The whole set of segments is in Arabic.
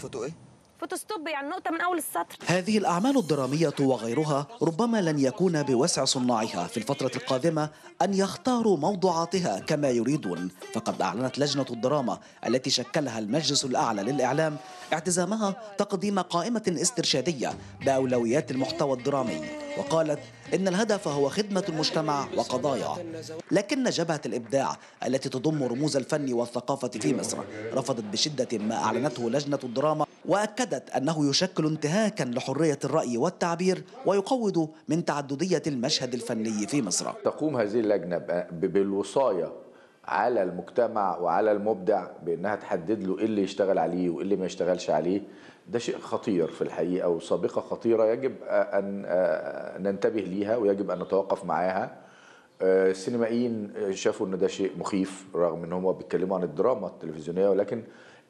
số tuổi فوتوستوب يعني النقطة من أول السطر هذه الأعمال الدرامية وغيرها ربما لن يكون بوسع صناعها في الفترة القادمة أن يختاروا موضوعاتها كما يريدون فقد أعلنت لجنة الدراما التي شكلها المجلس الأعلى للإعلام اعتزامها تقديم قائمة استرشادية بأولويات المحتوى الدرامي وقالت إن الهدف هو خدمة المجتمع وقضاياه لكن جبهة الإبداع التي تضم رموز الفن والثقافة في مصر رفضت بشدة ما أعلنته لجنة الدراما وأكدت أنه يشكل انتهاكا لحرية الرأي والتعبير ويقوض من تعددية المشهد الفني في مصر تقوم هذه اللجنة بالوصاية على المجتمع وعلى المبدع بانها تحدد له ايه اللي يشتغل عليه وايه اللي ما يشتغلش عليه ده شيء خطير في الحقيقه وسابقه خطيره يجب ان ننتبه ليها ويجب ان نتوقف معاها آه، السينمائيين شافوا ان ده شيء مخيف رغم ان هم بيتكلموا عن الدراما التلفزيونيه ولكن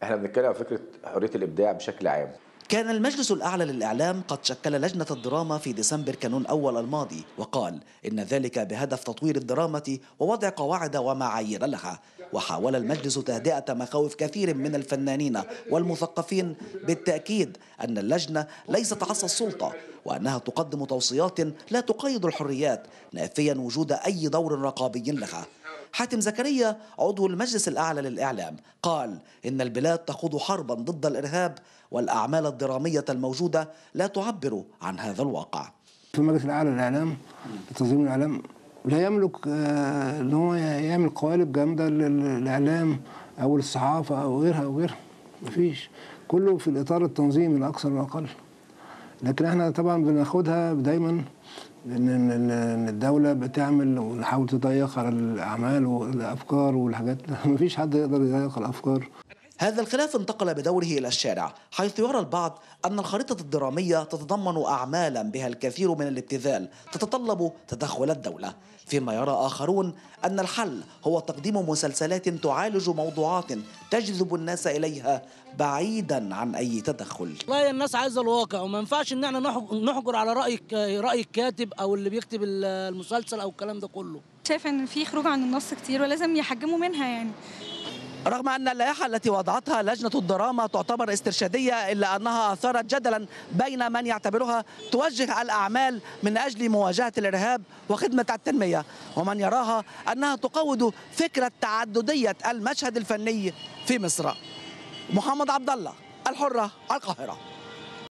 احنا بنتكلم على فكره حريه الابداع بشكل عام كان المجلس الأعلى للإعلام قد شكل لجنة الدراما في ديسمبر كانون أول الماضي وقال إن ذلك بهدف تطوير الدراما ووضع قواعد ومعايير لها وحاول المجلس تهدئة مخاوف كثير من الفنانين والمثقفين بالتأكيد أن اللجنة ليست عصا السلطة وأنها تقدم توصيات لا تقيد الحريات نافيا وجود أي دور رقابي لها حاتم زكريا عضو المجلس الأعلى للإعلام قال إن البلاد تخوض حربا ضد الإرهاب والأعمال الدرامية الموجودة لا تعبر عن هذا الواقع في المجلس الأعلى للإعلام لتنظيم الإعلام لا يملك آه، ان هو يعمل قوالب جامده للاعلام او للصحافه او غيرها او غيرها مفيش كله في الاطار التنظيمي الاكثر والاقل لكن احنا طبعا بناخدها دايما ان الدوله بتعمل ونحاول تضيق على الاعمال والافكار والحاجات مفيش حد يقدر يضيق الافكار هذا الخلاف انتقل بدوره إلى الشارع حيث يرى البعض أن الخريطة الدرامية تتضمن أعمالا بها الكثير من الابتذال تتطلب تدخل الدولة فيما يرى آخرون أن الحل هو تقديم مسلسلات تعالج موضوعات تجذب الناس إليها بعيدا عن أي تدخل والله الناس عايزة الواقع وما ينفعش إن احنا نحجر على رأي رأي الكاتب أو اللي بيكتب المسلسل أو الكلام ده كله شايف إن في خروج عن النص كتير ولازم يحجموا منها يعني رغم أن اللائحة التي وضعتها لجنة الدراما تعتبر استرشادية إلا أنها أثارت جدلا بين من يعتبرها توجه الأعمال من أجل مواجهة الإرهاب وخدمة التنمية ومن يراها أنها تقود فكرة تعددية المشهد الفني في مصر محمد عبد الله الحرة القاهرة